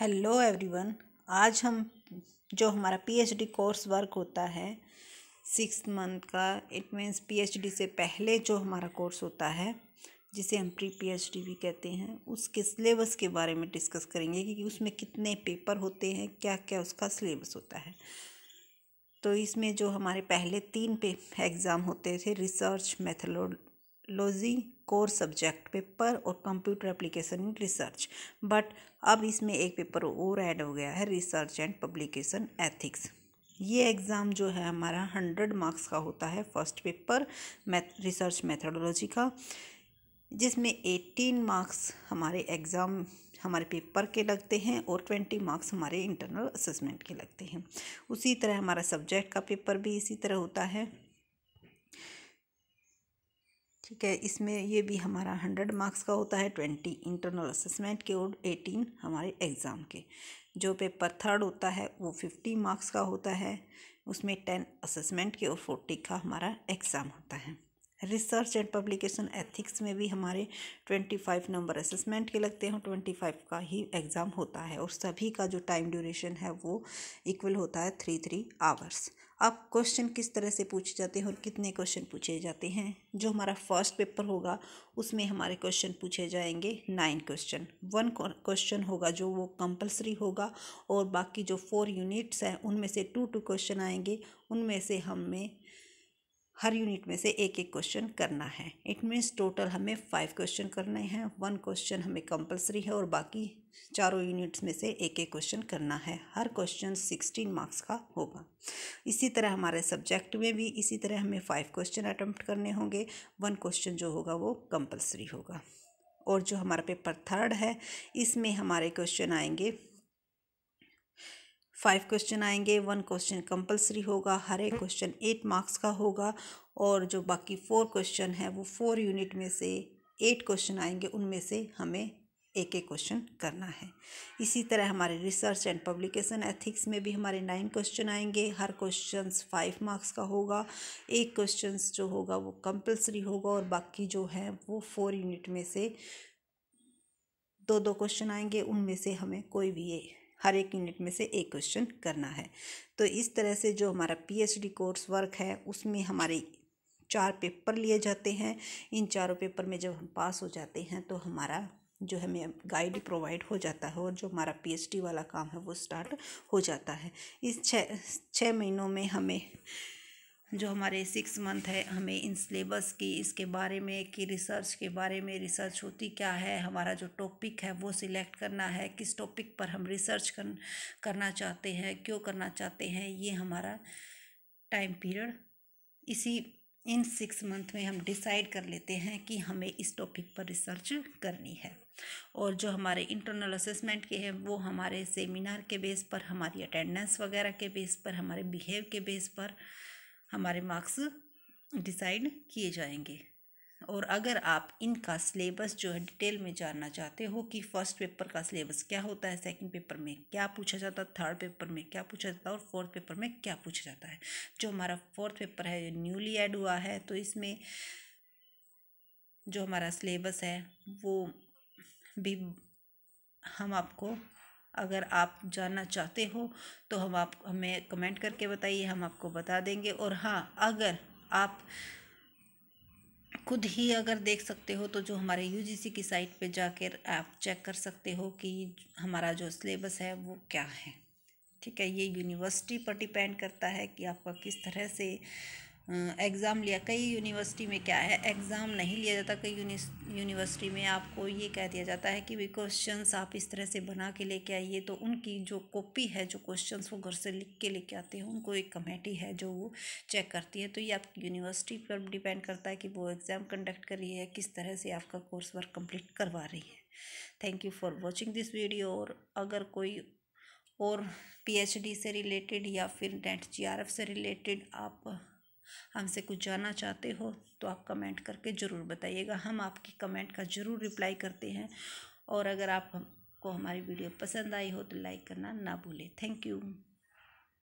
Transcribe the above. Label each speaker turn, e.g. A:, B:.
A: hello everyone आज हम जो हमारा पीएचडी कोर्स वर्क होता है सिक्स मंथ का इट मीन्स पीएचडी से पहले जो हमारा कोर्स होता है जिसे हम प्री पीएचडी भी कहते हैं उसके सिलेबस के बारे में डिस्कस करेंगे कि उसमें कितने पेपर होते हैं क्या क्या उसका सिलेबस होता है तो इसमें जो हमारे पहले तीन पे एग्ज़ाम होते थे research methodology core subject paper और computer application in research but अब इसमें एक पेपर और ऐड हो गया है रिसर्च एंड पब्लिकेशन एथिक्स ये एग्ज़ाम जो है हमारा हंड्रेड मार्क्स का होता है first paper math research methodology का जिसमें एटीन मार्क्स हमारे एग्ज़ाम हमारे पेपर के लगते हैं और ट्वेंटी मार्क्स हमारे इंटरनल असेसमेंट के लगते हैं उसी तरह हमारा सब्जेक्ट का पेपर भी इसी तरह होता है ठीक है इसमें ये भी हमारा हंड्रेड मार्क्स का होता है ट्वेंटी इंटरनल असेसमेंट के और एटीन हमारे एग्ज़ाम के जो पेपर थर्ड होता है वो फिफ्टी मार्क्स का होता है उसमें टेन असेसमेंट के और फोर्टी का हमारा एग्ज़ाम होता है रिसर्च एंड पब्लिकेशन एथिक्स में भी हमारे ट्वेंटी फाइव नंबर असेसमेंट के लगते हैं ट्वेंटी फाइव का ही एग्ज़ाम होता है और सभी का जो टाइम ड्यूरेशन है वो इक्वल होता है थ्री थ्री आवर्स अब क्वेश्चन किस तरह से पूछे जाते हैं और कितने क्वेश्चन पूछे जाते हैं जो हमारा फर्स्ट पेपर होगा उसमें हमारे क्वेश्चन पूछे जाएंगे नाइन क्वेश्चन वन क्वेश्चन होगा जो वो कंपलसरी होगा और बाकी जो फोर यूनिट्स हैं उनमें से टू टू क्वेश्चन आएंगे उनमें से हमें हर यूनिट में से एक एक क्वेश्चन करना है इट मीन्स टोटल हमें फाइव क्वेश्चन करने हैं वन क्वेश्चन हमें कंपलसरी है और बाकी चारों यूनिट्स में से एक एक क्वेश्चन करना है हर क्वेश्चन सिक्सटीन मार्क्स का होगा इसी तरह हमारे सब्जेक्ट में भी इसी तरह हमें फाइव क्वेश्चन अटैम्प्ट करने होंगे वन क्वेश्चन जो होगा वो कंपलसरी होगा और जो हमारा पेपर थर्ड है इसमें हमारे क्वेश्चन आएंगे फाइव क्वेश्चन आएंगे वन क्वेश्चन कंपलसरी होगा हर एक क्वेश्चन एट मार्क्स का होगा और जो बाकी फोर क्वेश्चन है वो फोर यूनिट में से एट क्वेश्चन आएंगे उनमें से हमें एक एक क्वेश्चन करना है इसी तरह हमारे रिसर्च एंड पब्लिकेशन एथिक्स में भी हमारे नाइन क्वेश्चन आएंगे हर क्वेश्चन फाइव मार्क्स का होगा एक क्वेश्चन जो होगा वो कंपलसरी होगा और बाकी जो है वो फोर यूनिट में से दो दो क्वेश्चन आएंगे उनमें से हमें कोई भी हर एक यूनिट में से एक क्वेश्चन करना है तो इस तरह से जो हमारा पीएचडी कोर्स वर्क है उसमें हमारे चार पेपर लिए जाते हैं इन चारों पेपर में जब हम पास हो जाते हैं तो हमारा जो हमें गाइड प्रोवाइड हो जाता है और जो हमारा पीएचडी वाला काम है वो स्टार्ट हो जाता है इस छः छः महीनों में हमें जो हमारे सिक्स मंथ है हमें इन सिलेबस की इसके बारे में कि रिसर्च के बारे में रिसर्च होती क्या है हमारा जो टॉपिक है वो सिलेक्ट करना है किस टॉपिक पर हम रिसर्च कर, करना चाहते हैं क्यों करना चाहते हैं ये हमारा टाइम पीरियड इसी इन सिक्स मंथ में हम डिसाइड कर लेते हैं कि हमें इस टॉपिक पर रिसर्च करनी है और जो हमारे इंटरनल असेसमेंट के हैं वो हमारे सेमिनार के बेस पर हमारी अटेंडेंस वगैरह के बेस पर हमारे बिहेव के बेस पर हमारे मार्क्स डिसाइड किए जाएंगे और अगर आप इनका सिलेबस जो है डिटेल में जानना चाहते हो कि फ़र्स्ट पेपर का सिलेबस क्या होता है सेकंड पेपर में क्या पूछा जाता है थर्ड पेपर में क्या पूछा जाता है और फोर्थ पेपर में क्या पूछा जाता है जो हमारा फोर्थ पेपर है न्यूली ऐड हुआ है तो इसमें जो हमारा सिलेबस है वो भी हम आपको अगर आप जानना चाहते हो तो हम आप हमें कमेंट करके बताइए हम आपको बता देंगे और हाँ अगर आप खुद ही अगर देख सकते हो तो जो हमारे यूजीसी की साइट पे जाकर आप चेक कर सकते हो कि हमारा जो सिलेबस है वो क्या है ठीक है ये यूनिवर्सिटी पर डिपेंड करता है कि आपका किस तरह से एग्ज़ाम लिया कई यूनिवर्सिटी में क्या है एग्ज़ाम नहीं लिया जाता कई यूनिवर्सिटी में आपको ये कह दिया जाता है कि भी क्वेश्चन आप इस तरह से बना के लेके आइए तो उनकी जो कॉपी है जो क्वेश्चन वो घर से लिख के लेके आते हैं उनको एक कमेटी है जो वो चेक करती है तो ये आपकी यूनिवर्सिटी पर डिपेंड करता है कि वो एग्ज़ाम कंडक्ट कर रही है किस तरह से आपका कोर्स वर्क कम्प्लीट करवा रही है thank you for watching this video और अगर कोई और पीएचडी से रिलेटेड या फिर नेट जीआरएफ से रिलेटेड आप हमसे कुछ जानना चाहते हो तो आप कमेंट करके ज़रूर बताइएगा हम आपकी कमेंट का ज़रूर रिप्लाई करते हैं और अगर आप हमको हमारी वीडियो पसंद आई हो तो लाइक करना ना भूलें थैंक यू